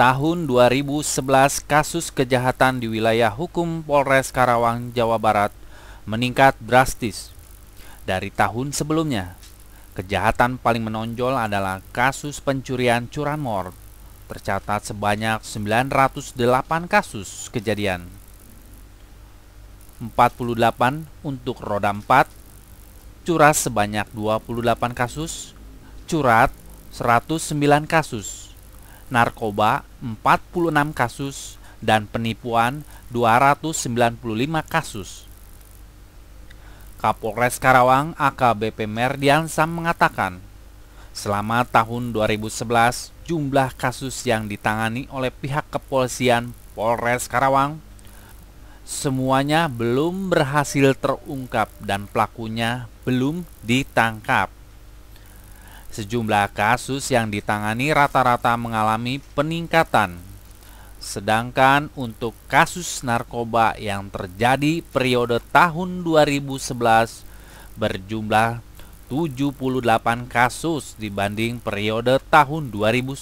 tahun 2011 kasus kejahatan di wilayah hukum Polres Karawang, Jawa Barat meningkat drastis dari tahun sebelumnya. Kejahatan paling menonjol adalah kasus pencurian curanmor, tercatat sebanyak 908 kasus kejadian. 48 untuk roda 4, curas sebanyak 28 kasus, curat 109 kasus narkoba 46 kasus, dan penipuan 295 kasus. Kapolres Karawang AKBP Merdiansa mengatakan, selama tahun 2011 jumlah kasus yang ditangani oleh pihak kepolisian Polres Karawang semuanya belum berhasil terungkap dan pelakunya belum ditangkap. Sejumlah kasus yang ditangani rata-rata mengalami peningkatan. Sedangkan untuk kasus narkoba yang terjadi periode tahun 2011 berjumlah 78 kasus dibanding periode tahun 2010,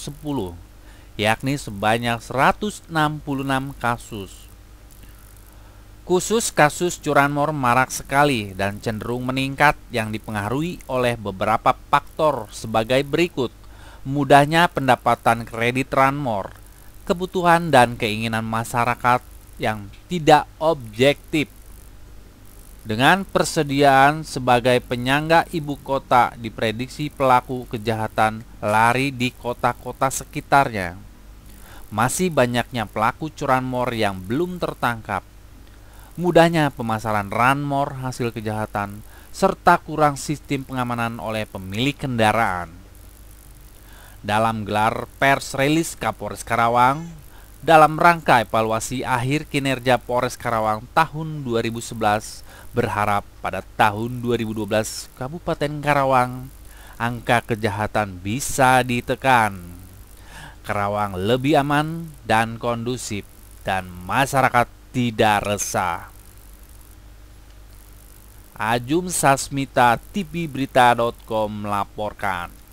yakni sebanyak 166 kasus. Khusus kasus curanmor marak sekali dan cenderung meningkat yang dipengaruhi oleh beberapa faktor sebagai berikut. Mudahnya pendapatan kredit ranmor, kebutuhan dan keinginan masyarakat yang tidak objektif. Dengan persediaan sebagai penyangga ibu kota diprediksi pelaku kejahatan lari di kota-kota sekitarnya. Masih banyaknya pelaku curanmor yang belum tertangkap mudahnya pemasaran ranmor hasil kejahatan, serta kurang sistem pengamanan oleh pemilik kendaraan. Dalam gelar pers rilis Kapolres Karawang, dalam rangka evaluasi akhir kinerja Polres Karawang tahun 2011 berharap pada tahun 2012 Kabupaten Karawang angka kejahatan bisa ditekan. Karawang lebih aman dan kondusif dan masyarakat tidak resah. Ajum Sasmita TV Berita.com melaporkan.